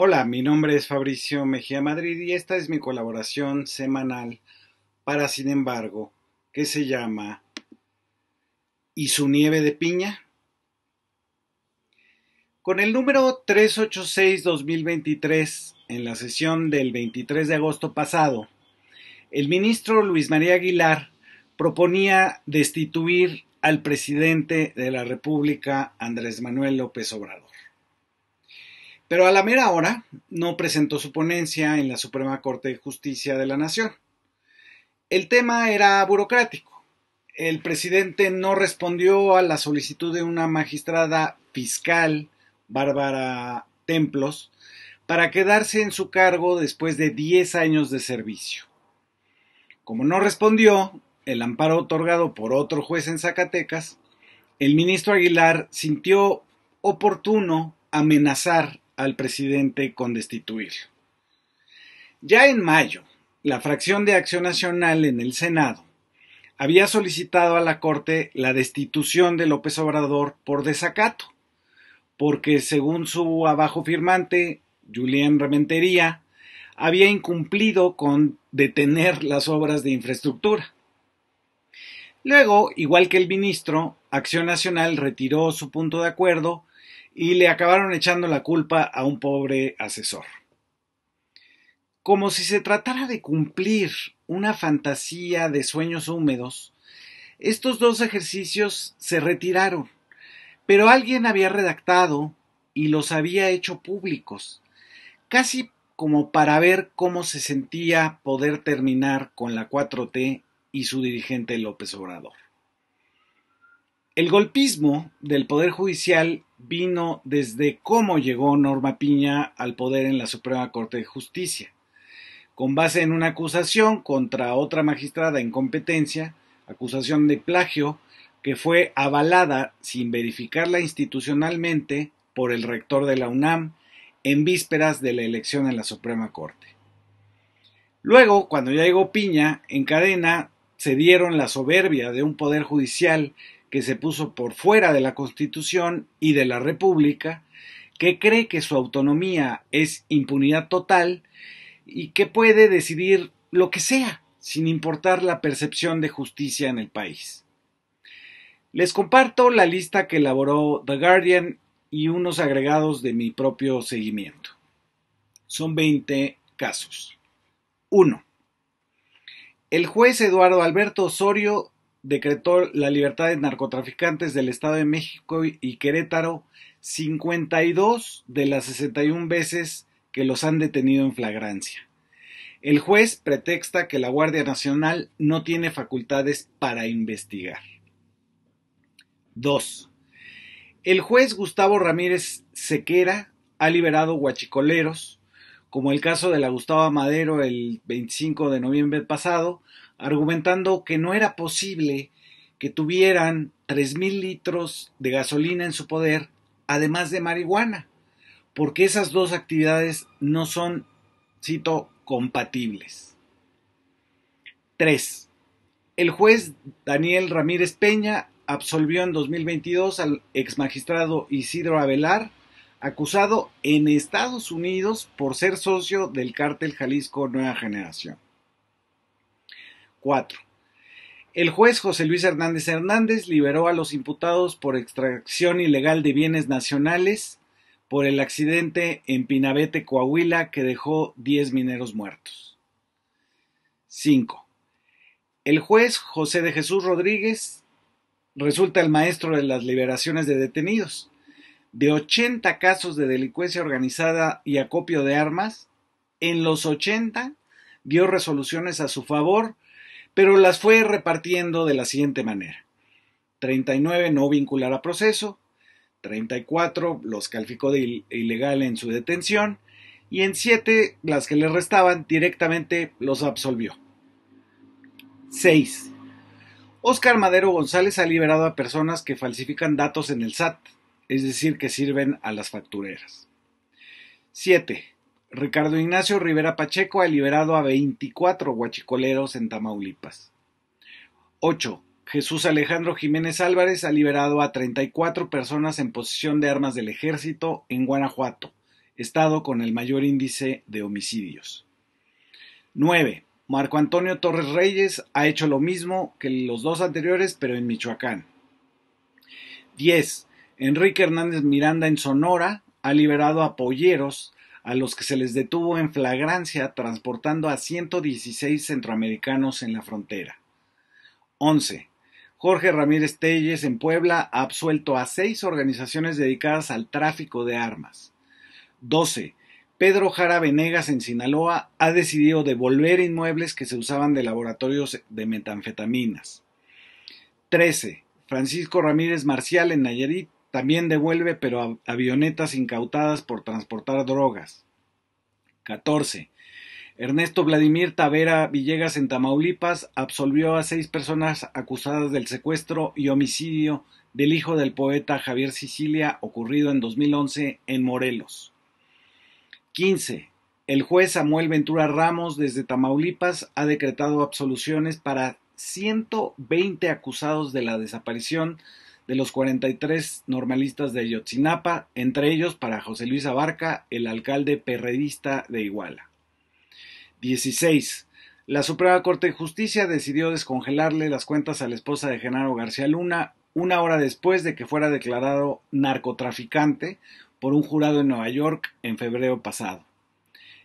Hola, mi nombre es Fabricio Mejía Madrid y esta es mi colaboración semanal para Sin embargo, que se llama ¿Y su nieve de piña? Con el número 386-2023, en la sesión del 23 de agosto pasado, el ministro Luis María Aguilar proponía destituir al presidente de la República, Andrés Manuel López Obrador. Pero a la mera hora no presentó su ponencia en la Suprema Corte de Justicia de la Nación. El tema era burocrático. El presidente no respondió a la solicitud de una magistrada fiscal, Bárbara Templos, para quedarse en su cargo después de 10 años de servicio. Como no respondió, el amparo otorgado por otro juez en Zacatecas, el ministro Aguilar sintió oportuno amenazar al presidente con destituirlo. Ya en mayo, la fracción de Acción Nacional en el Senado había solicitado a la Corte la destitución de López Obrador por desacato, porque según su abajo firmante, Julián Rementería, había incumplido con detener las obras de infraestructura. Luego, igual que el ministro, Acción Nacional retiró su punto de acuerdo y le acabaron echando la culpa a un pobre asesor. Como si se tratara de cumplir una fantasía de sueños húmedos, estos dos ejercicios se retiraron, pero alguien había redactado y los había hecho públicos, casi como para ver cómo se sentía poder terminar con la 4T y su dirigente López Obrador. El golpismo del Poder Judicial vino desde cómo llegó Norma Piña al poder en la Suprema Corte de Justicia. Con base en una acusación contra otra magistrada en competencia, acusación de plagio, que fue avalada sin verificarla institucionalmente por el rector de la UNAM en vísperas de la elección en la Suprema Corte. Luego, cuando ya llegó Piña, en cadena se dieron la soberbia de un poder judicial que se puso por fuera de la Constitución y de la República, que cree que su autonomía es impunidad total y que puede decidir lo que sea, sin importar la percepción de justicia en el país. Les comparto la lista que elaboró The Guardian y unos agregados de mi propio seguimiento. Son 20 casos. 1. El juez Eduardo Alberto Osorio decretó la libertad de narcotraficantes del Estado de México y Querétaro 52 de las 61 veces que los han detenido en flagrancia. El juez pretexta que la Guardia Nacional no tiene facultades para investigar. 2. El juez Gustavo Ramírez Sequera ha liberado guachicoleros, como el caso de la Gustavo Madero el 25 de noviembre pasado, argumentando que no era posible que tuvieran 3.000 litros de gasolina en su poder, además de marihuana, porque esas dos actividades no son, cito, compatibles. 3. El juez Daniel Ramírez Peña absolvió en 2022 al exmagistrado Isidro Abelar, acusado en Estados Unidos por ser socio del cártel Jalisco Nueva Generación. 4. El juez José Luis Hernández Hernández liberó a los imputados por extracción ilegal de bienes nacionales por el accidente en Pinabete, Coahuila, que dejó 10 mineros muertos. 5. El juez José de Jesús Rodríguez resulta el maestro de las liberaciones de detenidos. De 80 casos de delincuencia organizada y acopio de armas, en los 80 dio resoluciones a su favor pero las fue repartiendo de la siguiente manera. 39 no vincular a proceso, 34 los calificó de ilegal en su detención y en 7 las que le restaban directamente los absolvió. 6. Oscar Madero González ha liberado a personas que falsifican datos en el SAT, es decir, que sirven a las factureras. 7. Ricardo Ignacio Rivera Pacheco ha liberado a 24 guachicoleros en Tamaulipas. 8. Jesús Alejandro Jiménez Álvarez ha liberado a 34 personas en posesión de armas del ejército en Guanajuato, estado con el mayor índice de homicidios. 9. Marco Antonio Torres Reyes ha hecho lo mismo que los dos anteriores, pero en Michoacán. 10. Enrique Hernández Miranda en Sonora ha liberado a polleros a los que se les detuvo en flagrancia transportando a 116 centroamericanos en la frontera. 11. Jorge Ramírez Telles en Puebla ha absuelto a seis organizaciones dedicadas al tráfico de armas. 12. Pedro Jara Venegas en Sinaloa ha decidido devolver inmuebles que se usaban de laboratorios de metanfetaminas. 13. Francisco Ramírez Marcial en Nayarit también devuelve pero avionetas incautadas por transportar drogas. 14. Ernesto Vladimir Tavera Villegas en Tamaulipas absolvió a seis personas acusadas del secuestro y homicidio del hijo del poeta Javier Sicilia ocurrido en 2011 en Morelos. 15. El juez Samuel Ventura Ramos desde Tamaulipas ha decretado absoluciones para 120 acusados de la desaparición de los 43 normalistas de Yotzinapa, entre ellos para José Luis Abarca, el alcalde perredista de Iguala. 16. La Suprema Corte de Justicia decidió descongelarle las cuentas a la esposa de Genaro García Luna una hora después de que fuera declarado narcotraficante por un jurado en Nueva York en febrero pasado.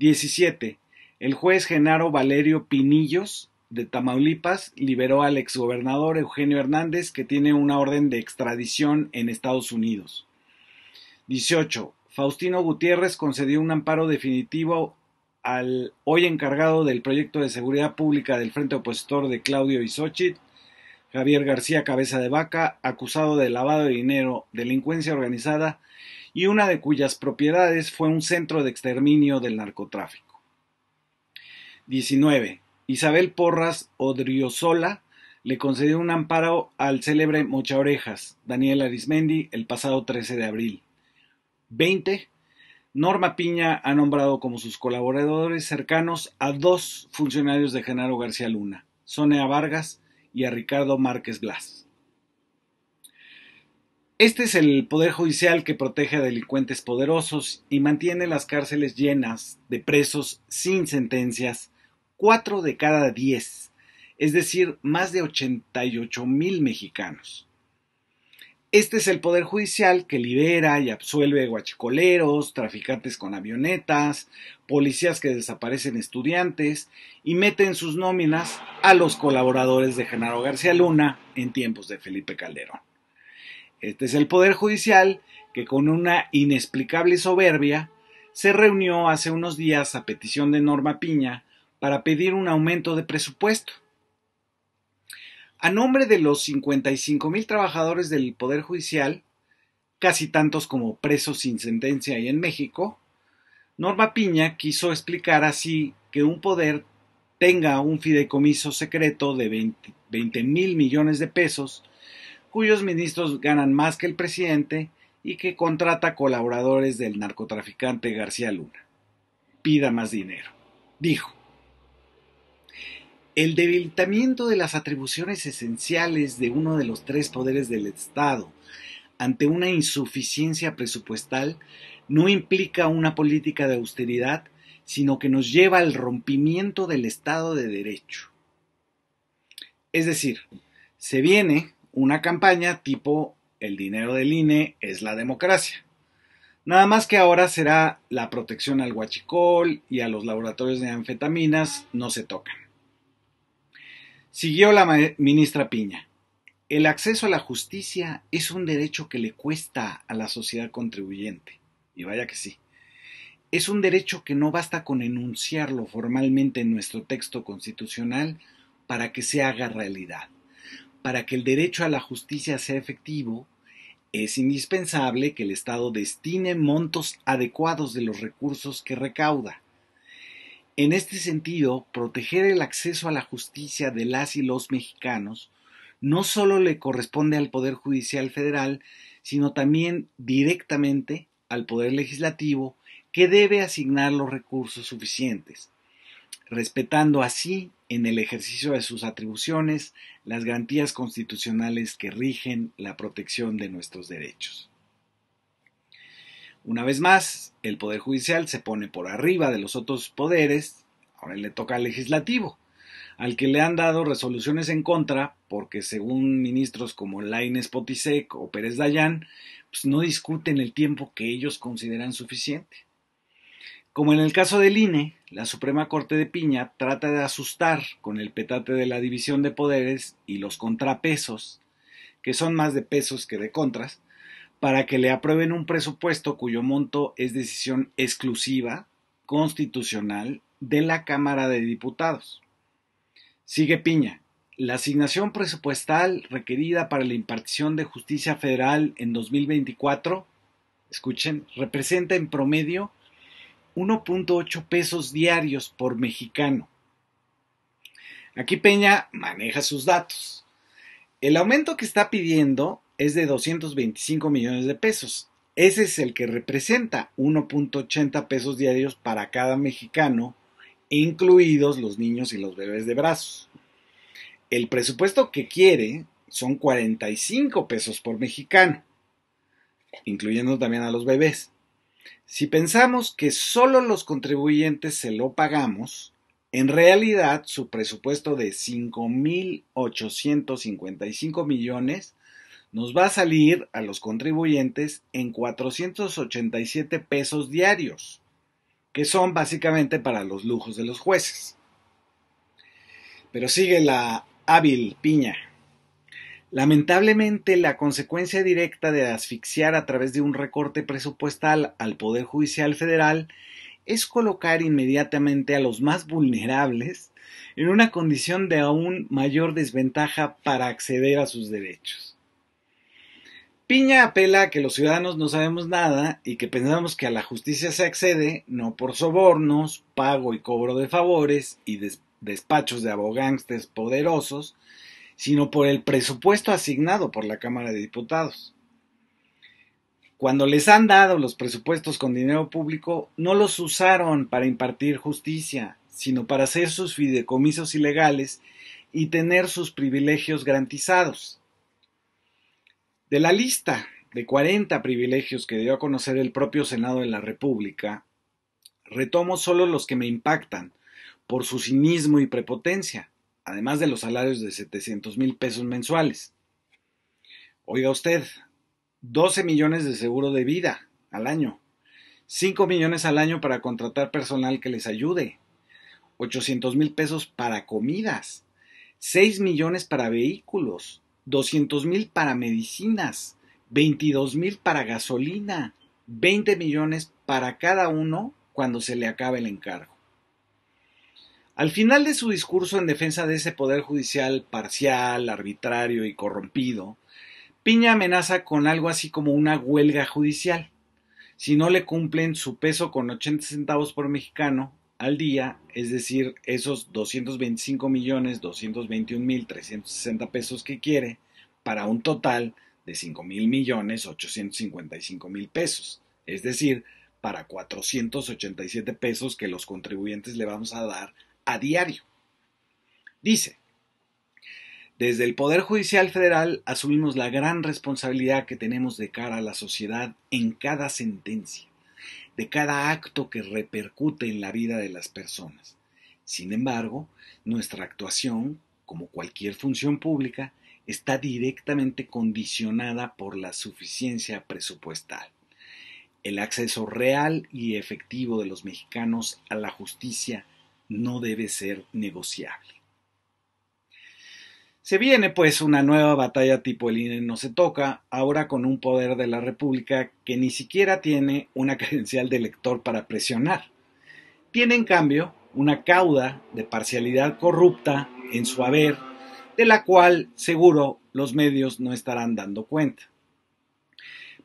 17. El juez Genaro Valerio Pinillos de Tamaulipas liberó al exgobernador Eugenio Hernández, que tiene una orden de extradición en Estados Unidos. 18. Faustino Gutiérrez concedió un amparo definitivo al hoy encargado del proyecto de seguridad pública del Frente Opositor de Claudio Isochit, Javier García Cabeza de Vaca, acusado de lavado de dinero, delincuencia organizada y una de cuyas propiedades fue un centro de exterminio del narcotráfico. 19. Isabel Porras Odriozola le concedió un amparo al célebre Mocha Orejas, Daniel Arismendi, el pasado 13 de abril. 20. Norma Piña ha nombrado como sus colaboradores cercanos a dos funcionarios de Genaro García Luna, Sonia Vargas y a Ricardo Márquez Blas. Este es el poder judicial que protege a delincuentes poderosos y mantiene las cárceles llenas de presos sin sentencias 4 de cada 10, es decir, más de 88 mil mexicanos. Este es el Poder Judicial que libera y absuelve guachicoleros, traficantes con avionetas, policías que desaparecen estudiantes y mete en sus nóminas a los colaboradores de Genaro García Luna en tiempos de Felipe Calderón. Este es el Poder Judicial que con una inexplicable soberbia se reunió hace unos días a petición de Norma Piña para pedir un aumento de presupuesto. A nombre de los 55 mil trabajadores del Poder Judicial, casi tantos como presos sin sentencia y en México, Norma Piña quiso explicar así que un poder tenga un fideicomiso secreto de 20 mil millones de pesos, cuyos ministros ganan más que el presidente y que contrata colaboradores del narcotraficante García Luna. Pida más dinero, dijo. El debilitamiento de las atribuciones esenciales de uno de los tres poderes del Estado ante una insuficiencia presupuestal no implica una política de austeridad, sino que nos lleva al rompimiento del Estado de Derecho. Es decir, se viene una campaña tipo el dinero del INE es la democracia. Nada más que ahora será la protección al guachicol y a los laboratorios de anfetaminas no se tocan. Siguió la ministra Piña. El acceso a la justicia es un derecho que le cuesta a la sociedad contribuyente. Y vaya que sí. Es un derecho que no basta con enunciarlo formalmente en nuestro texto constitucional para que se haga realidad. Para que el derecho a la justicia sea efectivo, es indispensable que el Estado destine montos adecuados de los recursos que recauda en este sentido, proteger el acceso a la justicia de las y los mexicanos no solo le corresponde al Poder Judicial Federal, sino también directamente al Poder Legislativo, que debe asignar los recursos suficientes, respetando así, en el ejercicio de sus atribuciones, las garantías constitucionales que rigen la protección de nuestros derechos. Una vez más, el Poder Judicial se pone por arriba de los otros poderes, ahora le toca al legislativo, al que le han dado resoluciones en contra, porque según ministros como Lainez Potisek o Pérez Dayán, pues, no discuten el tiempo que ellos consideran suficiente. Como en el caso del INE, la Suprema Corte de Piña trata de asustar con el petate de la división de poderes y los contrapesos, que son más de pesos que de contras, para que le aprueben un presupuesto cuyo monto es decisión exclusiva, constitucional, de la Cámara de Diputados. Sigue Piña. La asignación presupuestal requerida para la impartición de justicia federal en 2024, escuchen, representa en promedio 1.8 pesos diarios por mexicano. Aquí Peña maneja sus datos. El aumento que está pidiendo es de 225 millones de pesos. Ese es el que representa 1.80 pesos diarios para cada mexicano, incluidos los niños y los bebés de brazos. El presupuesto que quiere son 45 pesos por mexicano, incluyendo también a los bebés. Si pensamos que solo los contribuyentes se lo pagamos, en realidad su presupuesto de 5.855 millones nos va a salir a los contribuyentes en 487 pesos diarios, que son básicamente para los lujos de los jueces. Pero sigue la hábil piña. Lamentablemente, la consecuencia directa de asfixiar a través de un recorte presupuestal al Poder Judicial Federal es colocar inmediatamente a los más vulnerables en una condición de aún mayor desventaja para acceder a sus derechos. Piña apela a que los ciudadanos no sabemos nada y que pensamos que a la justicia se accede no por sobornos, pago y cobro de favores y despachos de abogantes poderosos, sino por el presupuesto asignado por la Cámara de Diputados. Cuando les han dado los presupuestos con dinero público, no los usaron para impartir justicia, sino para hacer sus fideicomisos ilegales y tener sus privilegios garantizados. De la lista de 40 privilegios que dio a conocer el propio Senado de la República, retomo solo los que me impactan por su cinismo y prepotencia, además de los salarios de 700 mil pesos mensuales. Oiga usted, 12 millones de seguro de vida al año, 5 millones al año para contratar personal que les ayude, 800 mil pesos para comidas, 6 millones para vehículos, 200 mil para medicinas, 22 mil para gasolina, 20 millones para cada uno cuando se le acabe el encargo. Al final de su discurso en defensa de ese poder judicial parcial, arbitrario y corrompido, Piña amenaza con algo así como una huelga judicial. Si no le cumplen su peso con 80 centavos por mexicano, al día, es decir, esos 225 millones 221 mil 360 pesos que quiere para un total de 5 mil millones 855 mil pesos, es decir, para 487 pesos que los contribuyentes le vamos a dar a diario. Dice, desde el Poder Judicial Federal asumimos la gran responsabilidad que tenemos de cara a la sociedad en cada sentencia de cada acto que repercute en la vida de las personas. Sin embargo, nuestra actuación, como cualquier función pública, está directamente condicionada por la suficiencia presupuestal. El acceso real y efectivo de los mexicanos a la justicia no debe ser negociable. Se viene pues una nueva batalla tipo el INE no se toca, ahora con un poder de la República que ni siquiera tiene una credencial de elector para presionar. Tiene en cambio una cauda de parcialidad corrupta en su haber, de la cual seguro los medios no estarán dando cuenta.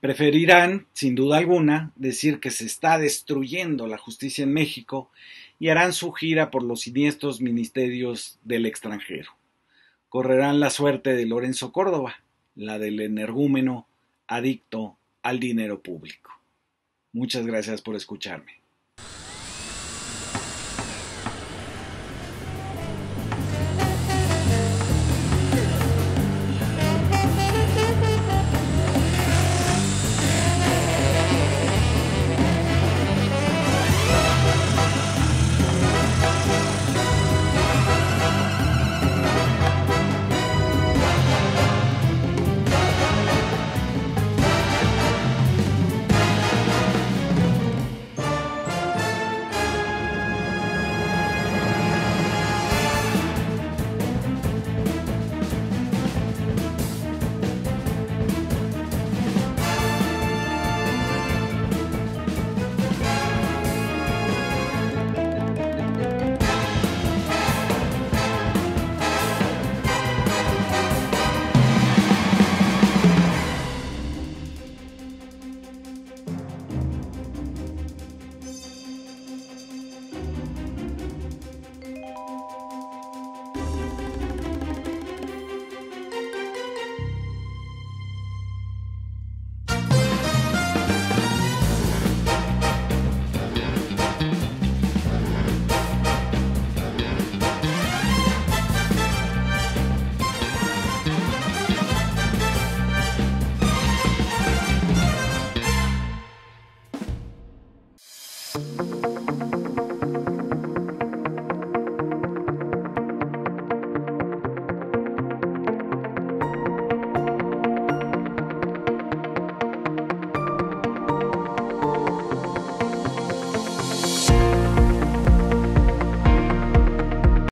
Preferirán, sin duda alguna, decir que se está destruyendo la justicia en México y harán su gira por los siniestros ministerios del extranjero correrán la suerte de Lorenzo Córdoba, la del energúmeno adicto al dinero público. Muchas gracias por escucharme.